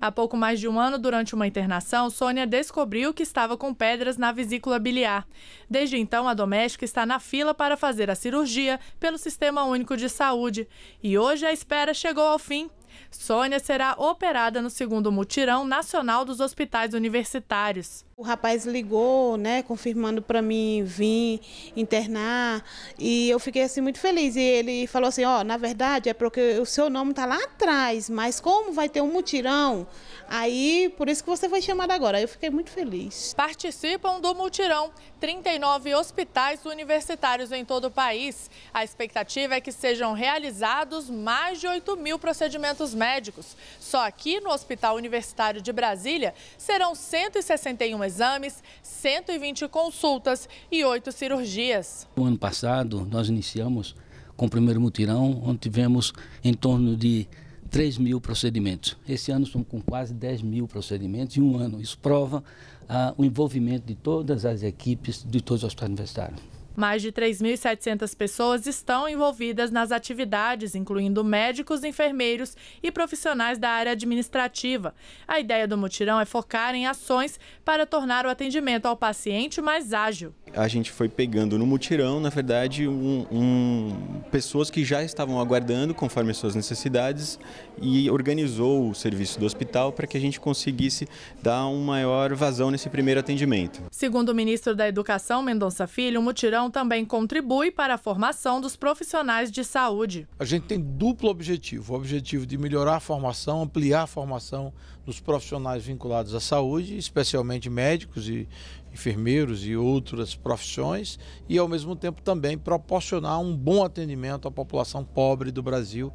Há pouco mais de um ano, durante uma internação, Sônia descobriu que estava com pedras na vesícula biliar. Desde então, a doméstica está na fila para fazer a cirurgia pelo Sistema Único de Saúde. E hoje a espera chegou ao fim. Sônia será operada no segundo mutirão nacional dos hospitais universitários. O rapaz ligou, né, confirmando para mim vir internar e eu fiquei assim muito feliz. E ele falou assim, ó, oh, na verdade é porque o seu nome tá lá atrás, mas como vai ter um mutirão, aí por isso que você foi chamada agora. Eu fiquei muito feliz. Participam do mutirão 39 hospitais universitários em todo o país. A expectativa é que sejam realizados mais de 8 mil procedimentos médicos. Só aqui no Hospital Universitário de Brasília serão 161 exames, 120 consultas e 8 cirurgias. No ano passado, nós iniciamos com o primeiro mutirão, onde tivemos em torno de 3 mil procedimentos. Esse ano estamos com quase 10 mil procedimentos em um ano. Isso prova ah, o envolvimento de todas as equipes de todos os hospitais universitários. Mais de 3.700 pessoas estão envolvidas nas atividades, incluindo médicos, enfermeiros e profissionais da área administrativa. A ideia do mutirão é focar em ações para tornar o atendimento ao paciente mais ágil. A gente foi pegando no mutirão, na verdade, um, um, pessoas que já estavam aguardando conforme as suas necessidades e organizou o serviço do hospital para que a gente conseguisse dar uma maior vazão nesse primeiro atendimento. Segundo o ministro da Educação, Mendonça Filho, o mutirão educação também contribui para a formação dos profissionais de saúde. A gente tem duplo objetivo: o objetivo de melhorar a formação, ampliar a formação dos profissionais vinculados à saúde, especialmente médicos e enfermeiros e outras profissões, e ao mesmo tempo também proporcionar um bom atendimento à população pobre do Brasil,